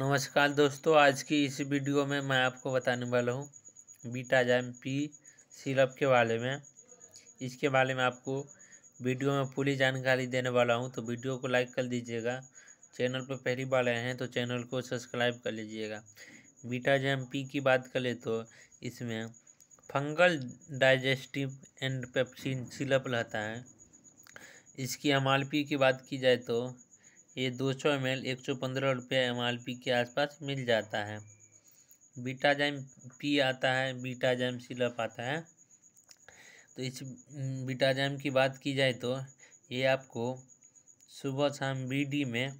नमस्कार दोस्तों आज की इस वीडियो में मैं आपको बताने वाला हूँ बीटा जैम पी सिरप के बारे में इसके बारे में आपको वीडियो में पूरी जानकारी देने वाला हूँ तो वीडियो को लाइक कर दीजिएगा चैनल पर पहली बार आए हैं तो चैनल को सब्सक्राइब कर लीजिएगा बीटा जैम पी की बात करें तो इसमें fungal digestive and pepsin syrup रहता है इसकी एम की बात की जाए तो ये 200 सौ एम एल एक सौ पंद्रह रुपये एम आर पी के आसपास मिल जाता है बीटाजाइम पी आता है बीटाजाइम सिलप आता है तो इस बीटाजाइम की बात की जाए तो ये आपको सुबह शाम बीडी में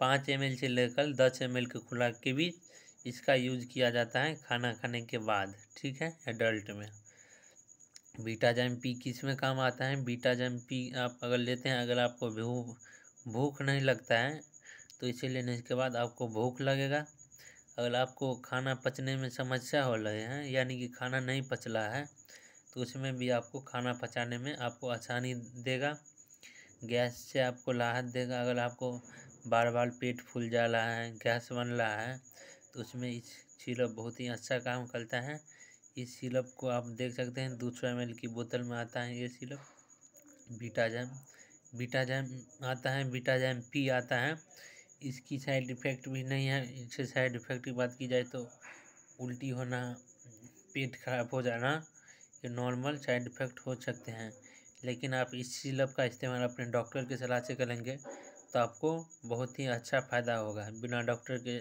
पाँच एम से लेकर दस एम के खुराक के बीच इसका यूज किया जाता है खाना खाने के बाद ठीक है एडल्ट में बीटा जैम पी किस में काम आता है बीटा जैम पी आप अगर लेते हैं अगर आपको बेहू भूख नहीं लगता है तो इसे लेने के बाद आपको भूख लगेगा अगर आपको खाना पचने में समस्या हो रही है यानी कि खाना नहीं पचला है तो उसमें भी आपको खाना पचाने में आपको आसानी देगा गैस से आपको राहत देगा अगर आपको बार बार पेट फूल जा रहा है गैस बन रहा है तो उसमें इस सिरप बहुत ही अच्छा काम करता है इस सिरप को आप देख सकते हैं दो सौ एम की बोतल में आता है ये सिरप बीटाजाम बीटा जैम आता है बीटा जैम पी आता है इसकी साइड इफ़ेक्ट भी नहीं है इससे साइड इफ़ेक्ट की बात की जाए तो उल्टी होना पेट खराब हो जाना ये नॉर्मल साइड इफ़ेक्ट हो सकते हैं लेकिन आप इस सिलप का इस्तेमाल अपने डॉक्टर की सलाह से करेंगे तो आपको बहुत ही अच्छा फ़ायदा होगा बिना डॉक्टर के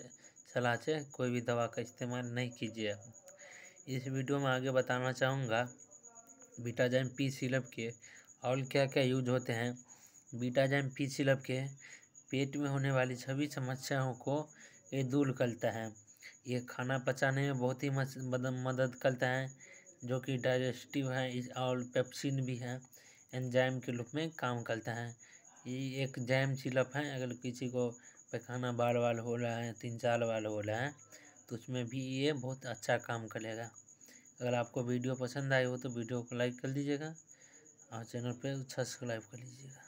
सलाह से कोई भी दवा का इस्तेमाल नहीं कीजिए इस वीडियो में आगे बताना चाहूँगा बीटाजैम पी सिलप के और क्या क्या यूज होते हैं जैम पी सिलप के पेट में होने वाली सभी समस्याओं को ये दूर करता है ये खाना पचाने में बहुत ही मदद करता है जो कि डाइजेस्टिव है और पेप्सिन भी है एंजाइम के रूप में काम करता है ये एक जैम सिलप है अगर किसी को पैखाना बार बार हो रहा है तीन चार बार हो रहा है तो उसमें भी ये बहुत अच्छा काम करेगा अगर आपको वीडियो पसंद आई हो तो वीडियो को लाइक कर दीजिएगा और चैनल पर सब्सक्राइब कर लीजिएगा